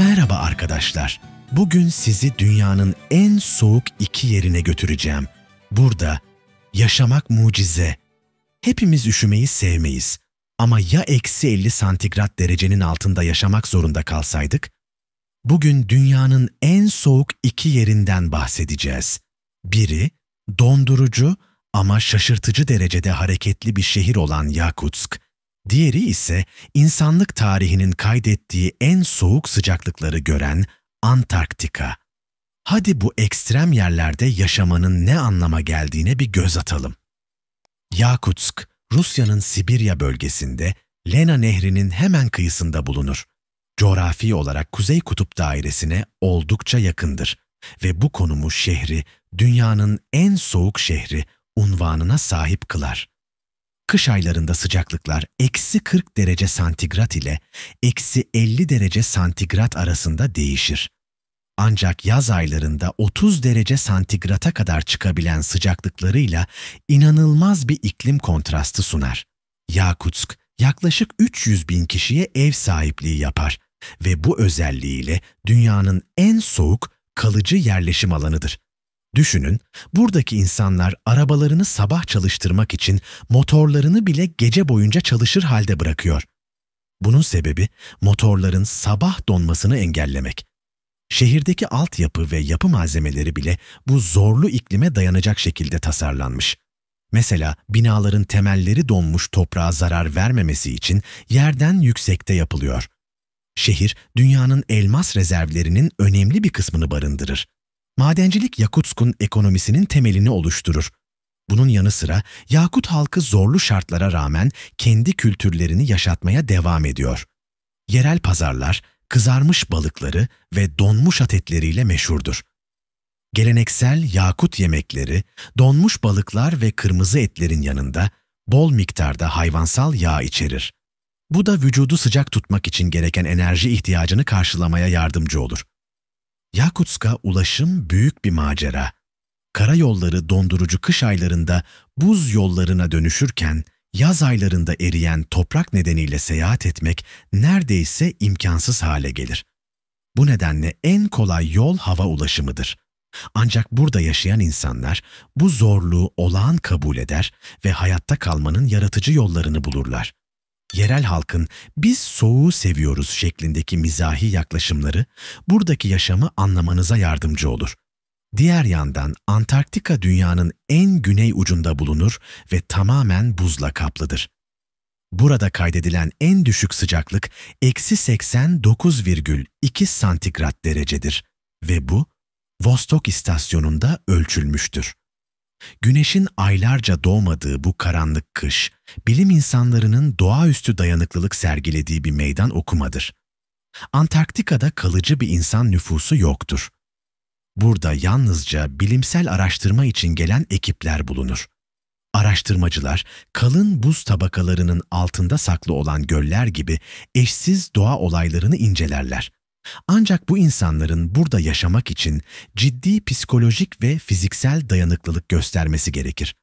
Merhaba arkadaşlar. Bugün sizi dünyanın en soğuk iki yerine götüreceğim. Burada yaşamak mucize. Hepimiz üşümeyi sevmeyiz. Ama ya eksi 50 santigrat derecenin altında yaşamak zorunda kalsaydık? Bugün dünyanın en soğuk iki yerinden bahsedeceğiz. Biri, dondurucu ama şaşırtıcı derecede hareketli bir şehir olan Yakutsk diğeri ise insanlık tarihinin kaydettiği en soğuk sıcaklıkları gören Antarktika. Hadi bu ekstrem yerlerde yaşamanın ne anlama geldiğine bir göz atalım. Yakutsk, Rusya'nın Sibirya bölgesinde Lena Nehri'nin hemen kıyısında bulunur. Coğrafi olarak Kuzey Kutup Dairesi'ne oldukça yakındır ve bu konumu şehri dünyanın en soğuk şehri unvanına sahip kılar. Kış aylarında sıcaklıklar eksi 40 derece santigrat ile eksi 50 derece santigrat arasında değişir. Ancak yaz aylarında 30 derece santigrata kadar çıkabilen sıcaklıklarıyla inanılmaz bir iklim kontrastı sunar. Yakutsk yaklaşık 300 bin kişiye ev sahipliği yapar ve bu özelliğiyle dünyanın en soğuk, kalıcı yerleşim alanıdır. Düşünün, buradaki insanlar arabalarını sabah çalıştırmak için motorlarını bile gece boyunca çalışır halde bırakıyor. Bunun sebebi motorların sabah donmasını engellemek. Şehirdeki altyapı ve yapı malzemeleri bile bu zorlu iklime dayanacak şekilde tasarlanmış. Mesela binaların temelleri donmuş toprağa zarar vermemesi için yerden yüksekte yapılıyor. Şehir, dünyanın elmas rezervlerinin önemli bir kısmını barındırır. Madencilik Yakutsk'un ekonomisinin temelini oluşturur. Bunun yanı sıra Yakut halkı zorlu şartlara rağmen kendi kültürlerini yaşatmaya devam ediyor. Yerel pazarlar, kızarmış balıkları ve donmuş at etleriyle meşhurdur. Geleneksel Yakut yemekleri, donmuş balıklar ve kırmızı etlerin yanında bol miktarda hayvansal yağ içerir. Bu da vücudu sıcak tutmak için gereken enerji ihtiyacını karşılamaya yardımcı olur. Yakutsk'a ulaşım büyük bir macera. Karayolları dondurucu kış aylarında buz yollarına dönüşürken yaz aylarında eriyen toprak nedeniyle seyahat etmek neredeyse imkansız hale gelir. Bu nedenle en kolay yol hava ulaşımıdır. Ancak burada yaşayan insanlar bu zorluğu olağan kabul eder ve hayatta kalmanın yaratıcı yollarını bulurlar yerel halkın biz soğuğu seviyoruz şeklindeki mizahi yaklaşımları buradaki yaşamı anlamanıza yardımcı olur. Diğer yandan Antarktika dünyanın en güney ucunda bulunur ve tamamen buzla kaplıdır. Burada kaydedilen en düşük sıcaklık eksi 89,2 santigrat derecedir ve bu Vostok istasyonunda ölçülmüştür. Güneşin aylarca doğmadığı bu karanlık kış, bilim insanlarının doğaüstü dayanıklılık sergilediği bir meydan okumadır. Antarktika'da kalıcı bir insan nüfusu yoktur. Burada yalnızca bilimsel araştırma için gelen ekipler bulunur. Araştırmacılar, kalın buz tabakalarının altında saklı olan göller gibi eşsiz doğa olaylarını incelerler. Ancak bu insanların burada yaşamak için ciddi psikolojik ve fiziksel dayanıklılık göstermesi gerekir.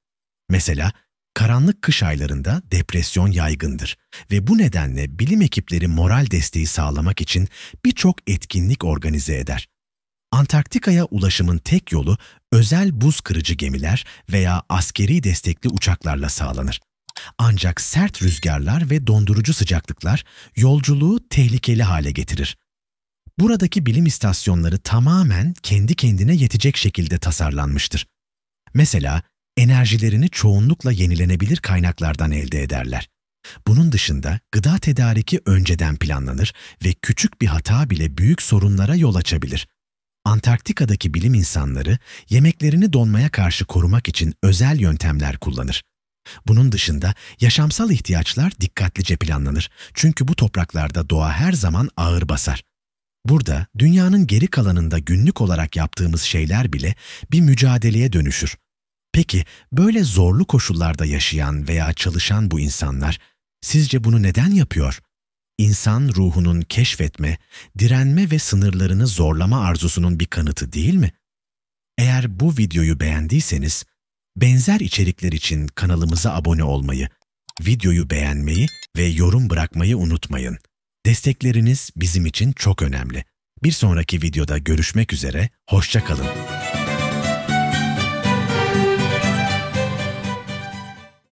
Mesela karanlık kış aylarında depresyon yaygındır ve bu nedenle bilim ekipleri moral desteği sağlamak için birçok etkinlik organize eder. Antarktika'ya ulaşımın tek yolu özel buz kırıcı gemiler veya askeri destekli uçaklarla sağlanır. Ancak sert rüzgarlar ve dondurucu sıcaklıklar yolculuğu tehlikeli hale getirir. Buradaki bilim istasyonları tamamen kendi kendine yetecek şekilde tasarlanmıştır. Mesela enerjilerini çoğunlukla yenilenebilir kaynaklardan elde ederler. Bunun dışında gıda tedariki önceden planlanır ve küçük bir hata bile büyük sorunlara yol açabilir. Antarktika'daki bilim insanları yemeklerini donmaya karşı korumak için özel yöntemler kullanır. Bunun dışında yaşamsal ihtiyaçlar dikkatlice planlanır çünkü bu topraklarda doğa her zaman ağır basar. Burada dünyanın geri kalanında günlük olarak yaptığımız şeyler bile bir mücadeleye dönüşür. Peki böyle zorlu koşullarda yaşayan veya çalışan bu insanlar sizce bunu neden yapıyor? İnsan ruhunun keşfetme, direnme ve sınırlarını zorlama arzusunun bir kanıtı değil mi? Eğer bu videoyu beğendiyseniz, benzer içerikler için kanalımıza abone olmayı, videoyu beğenmeyi ve yorum bırakmayı unutmayın. Destekleriniz bizim için çok önemli. Bir sonraki videoda görüşmek üzere, hoşçakalın.